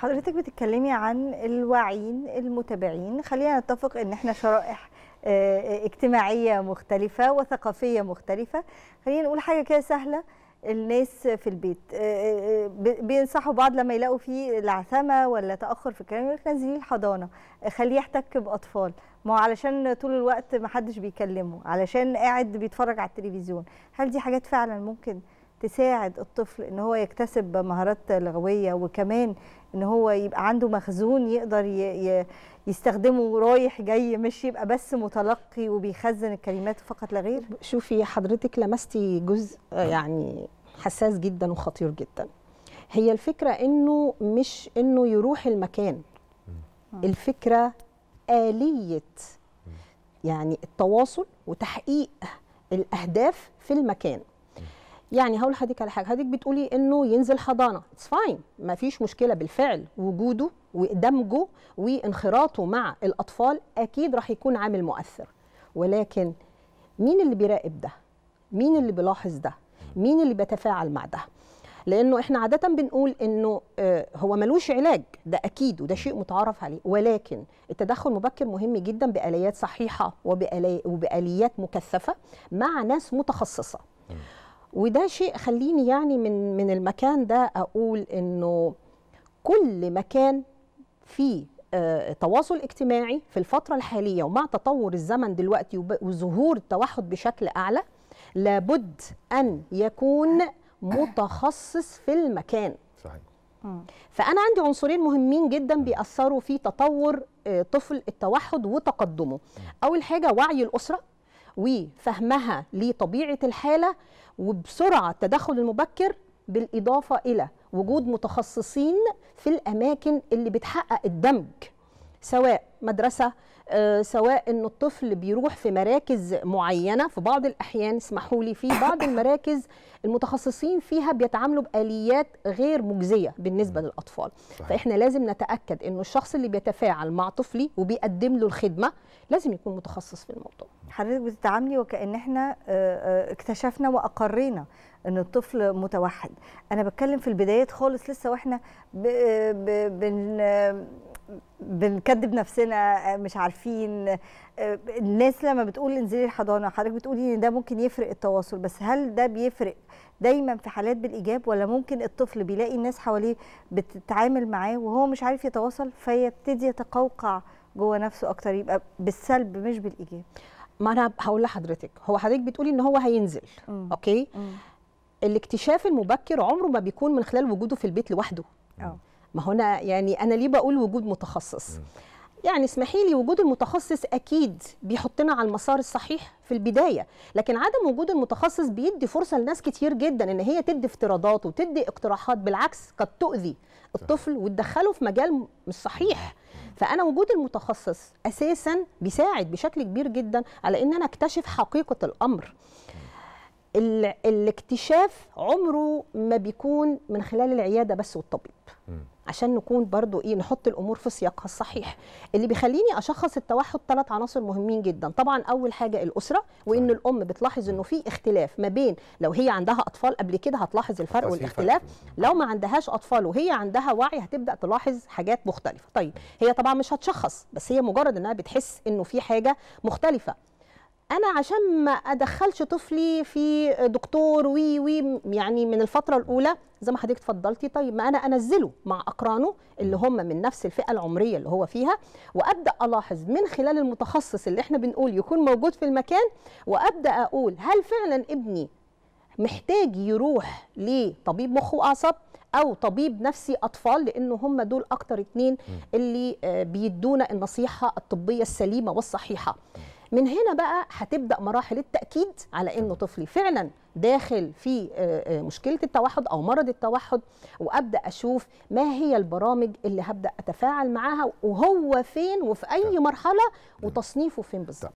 حضرتك بتتكلمي عن الواعين المتابعين خلينا نتفق ان احنا شرائح آه، آه، اجتماعيه مختلفه وثقافيه مختلفه خلينا نقول حاجه كده سهله الناس في البيت آه، بينصحوا بعض لما يلاقوا فيه العثمه ولا تاخر في الكلام يقول لك نزليه الحضانه خليه يحتك باطفال ما هو علشان طول الوقت ما حدش بيكلمه علشان قاعد بيتفرج على التلفزيون هل دي حاجات فعلا ممكن تساعد الطفل ان هو يكتسب مهارات لغويه وكمان ان هو يبقى عنده مخزون يقدر يستخدمه رايح جاي مش يبقى بس متلقي وبيخزن الكلمات فقط لا غير شوفي حضرتك لمستي جزء يعني حساس جدا وخطير جدا هي الفكره انه مش انه يروح المكان الفكره اليه يعني التواصل وتحقيق الاهداف في المكان يعني هقول لحضرتك على حاجه حضرتك بتقولي انه ينزل حضانه اتس فاين ما فيش مشكله بالفعل وجوده ودمجه وانخراطه مع الاطفال اكيد راح يكون عامل مؤثر ولكن مين اللي بيراقب ده مين اللي بيلاحظ ده مين اللي بيتفاعل مع ده لانه احنا عاده بنقول انه آه، هو ملوش علاج ده اكيد وده شيء متعارف عليه ولكن التدخل المبكر مهم جدا باليات صحيحه وباليات مكثفه مع ناس متخصصه وده شيء خليني يعني من من المكان ده اقول انه كل مكان فيه آه تواصل اجتماعي في الفتره الحاليه ومع تطور الزمن دلوقتي وظهور التوحد بشكل اعلى لابد ان يكون متخصص في المكان صحيح فانا عندي عنصرين مهمين جدا بيأثروا في تطور آه، طفل التوحد وتقدمه اول حاجه وعي الاسره وفهمها لطبيعه الحاله وبسرعه التدخل المبكر بالاضافه الى وجود متخصصين في الاماكن اللي بتحقق الدمج سواء مدرسه آه، سواء ان الطفل بيروح في مراكز معينه في بعض الاحيان اسمحوا لي في بعض المراكز المتخصصين فيها بيتعاملوا باليات غير مجزيه بالنسبه للاطفال صحيح. فاحنا لازم نتاكد أن الشخص اللي بيتفاعل مع طفلي وبيقدم له الخدمه لازم يكون متخصص في الموضوع حضرتك بتتعاملي وكان احنا آه، آه، اكتشفنا واقرينا ان الطفل متوحد انا بتكلم في البدايات خالص لسه واحنا بن بنكذب نفسنا آه، مش عارفين آه، الناس لما بتقول انزلي الحضانه حضرتك بتقولي ان ده ممكن يفرق التواصل بس هل ده بيفرق دايما في حالات بالايجاب ولا ممكن الطفل بيلاقي الناس حواليه بتتعامل معاه وهو مش عارف يتواصل فيبتدي يتقوقع جوه نفسه اكتر يبقى بالسلب مش بالايجاب ما انا هقول لحضرتك هو حضرتك بتقولي ان هو هينزل م. اوكي م. الاكتشاف المبكر عمره ما بيكون من خلال وجوده في البيت لوحده اه ما هنا يعني انا ليه بقول وجود متخصص يعني اسمحي لي وجود المتخصص اكيد بيحطنا على المسار الصحيح في البدايه لكن عدم وجود المتخصص بيدي فرصه لناس كتير جدا ان هي تدي افتراضات وتدي اقتراحات بالعكس قد تؤذي الطفل وتدخله في مجال مش صحيح فانا وجود المتخصص اساسا بيساعد بشكل كبير جدا على ان انا اكتشف حقيقه الامر ال... الاكتشاف عمره ما بيكون من خلال العياده بس والطبيب م. عشان نكون برضو ايه نحط الامور في سياقها الصحيح اللي بيخليني اشخص التوحد ثلاث عناصر مهمين جدا طبعا اول حاجه الاسره وان صحيح. الام بتلاحظ انه في اختلاف ما بين لو هي عندها اطفال قبل كده هتلاحظ الفرق والاختلاف لو ما عندهاش اطفال وهي عندها وعي هتبدا تلاحظ حاجات مختلفه طيب هي طبعا مش هتشخص بس هي مجرد انها بتحس انه في حاجه مختلفه انا عشان ما ادخلش طفلي في دكتور وي وي يعني من الفتره الاولى زي ما حضرتك اتفضلتي طيب ما انا انزله مع اقرانه اللي هم من نفس الفئه العمريه اللي هو فيها وابدا الاحظ من خلال المتخصص اللي احنا بنقول يكون موجود في المكان وابدا اقول هل فعلا ابني محتاج يروح لطبيب مخ واعصاب او طبيب نفسي اطفال لانه هم دول اكتر اتنين اللي آه، بيدونا النصيحه الطبيه السليمه والصحيحه من هنا بقى هتبدا مراحل التاكيد على انه طفلي فعلا داخل في آه، آه، مشكله التوحد او مرض التوحد وابدا اشوف ما هي البرامج اللي هبدا اتفاعل معاها وهو فين وفي اي مرحله وتصنيفه فين بالظبط